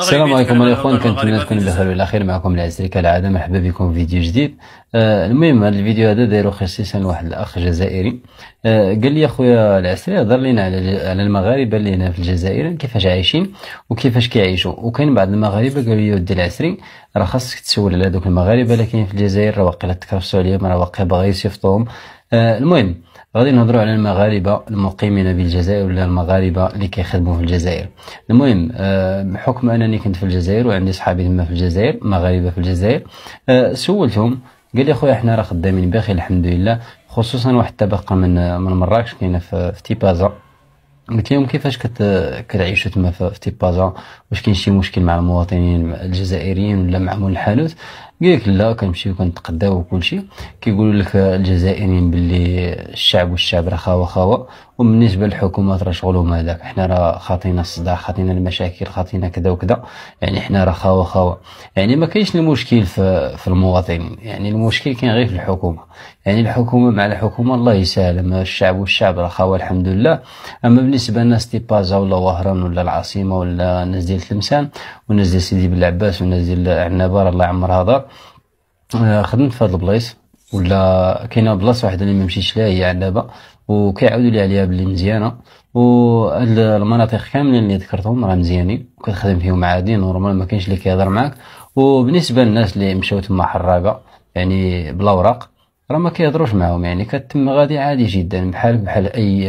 السلام عليكم الاخوان كنتمنى تكون بخير والاخير معكم العسري كالعاده مرحبا بكم في فيديو جديد آه المهم هذا الفيديو هذا دايرو خصيصا واحد الاخ جزائري آه، قال لي اخويا العسري هضر لينا على على المغاربه اللي هنا في الجزائر كيفاش عايشين وكيفاش كيعيشوا وكاين بعض المغاربه قالوا لي ودي العسري راه خاصك تسول على دوك المغاربه اللي كاين في الجزائر راه واقيلا تكرفسوا عليهم راه واقيلا باغي يصيفطوهم آه، المهم غادي نهضروا على المغاربه المقيمين في الجزائر ولا المغاربه اللي كيخدموا في الجزائر المهم آه، بحكم انني كنت في الجزائر وعندي صحابي تما في الجزائر مغاربه في الجزائر سولتهم قال خويا حنا راه خدامين بخير الحمد لله خصوصا واحد الطبقه من من مراكش كاينه في, في تيبازا قلت لهم كيفاش كت كتعيشوا تما في تيبازا واش كاين شي مشكل مع المواطنين الجزائريين ولا مع مول الحانوت قال لك لا كنمشيو كنتقداو وكلشي كيقولوا لك الجزائريين باللي الشعب والشعب راه خاوه خاوه وبالنسبه للحكومات راه شغلهم هذاك حنا راه خاطينا الصداع خاطينا المشاكل خاطينا كذا وكذا يعني حنا راه خاوه خاوه يعني ما كاينش المشكل في, في المواطنين يعني المشكل كاين غير في الحكومه يعني الحكومه مع الحكومه الله يسهل اما الشعب والشعب راه خاوه الحمد لله اما بالنسبه للناس تيبازا ولا وهران ولا العاصمه ولا الناس ديال تلمسان والناس ديال سيدي بن العباس والناس ديال عنابه الله يعمرها دار آه، خدمت في هاد البلايص ولا كاينه بلاصه واحده اللي ما مشيتش لها هي علابه وكيعاودوا لي عليها بلي مزيانه وهاد المناطق كاملين اللي ذكرتهم راه مزيانين وكتخدم فيهم عادي نورمال ما كاينش اللي كيهضر معاك وبالنسبه للناس اللي مشاو تما حراقه يعني بلا اوراق راه ما كيهضروش معاهم يعني كتم غادي عادي جدا بحال بحال اي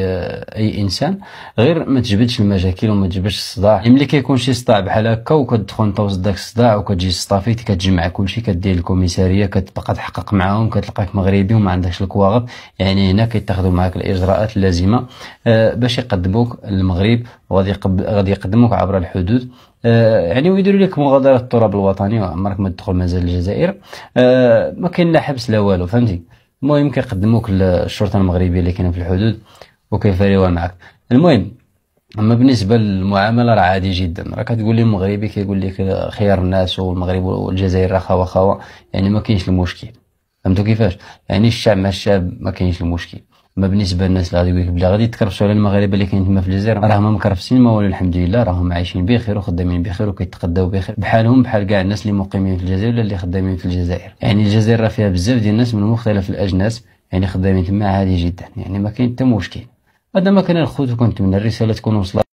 اي انسان غير ما تجبدش المشاكل وما تجبدش الصداع يعني ملي كيكون شي صداع بحال هكا وكتدخل انت وسط داك الصداع وكتجي الصافيت كتجمع كلشي كدير الكوميساريه كتبقى تحقق معاهم كتلقاك مغربي وما عندكش الكواغط يعني هنا كيتاخذوا معاك الاجراءات اللازمه آه، باش يقدموك للمغرب وغادي غادي يقدموك عبر الحدود آه، يعني ويديروا لك مغادره التراب الوطني وعمرك ما تدخل مازال الجزائر آه، ما كاين لا حبس لا والو فهمتي المهم كيقدموك للشرطه المغربيه اللي كاينه في الحدود وكيفاريوها معك المهم اما بالنسبه للمعامله راه عادي جدا راه كتقول لي مغربي كيقول لك خيار الناس والمغرب والجزائر راه خوا خوا يعني ما كاينش المشكل فهمتوا كيفاش يعني الشعب مع الشعب ما كاينش المشكل ما بالنسبه للناس اللي غادي يقول لك بلا غادي تكرفسوا على المغاربه اللي كاين تما في الجزائر راهم مكرفسين ما والو الحمد لله راهم عايشين بخير وخدامين بخير وكيتقداو بخير بحالهم بحال كاع الناس اللي مقيمين في الجزائر ولا اللي خدامين في الجزائر يعني الجزائر راه فيها بزاف ديال الناس من مختلف الاجناس يعني خدامين تما عادي جدا يعني ما كاين حتى مشكل هذا ما كان الخوت وكنتمنى الرساله تكون وصلت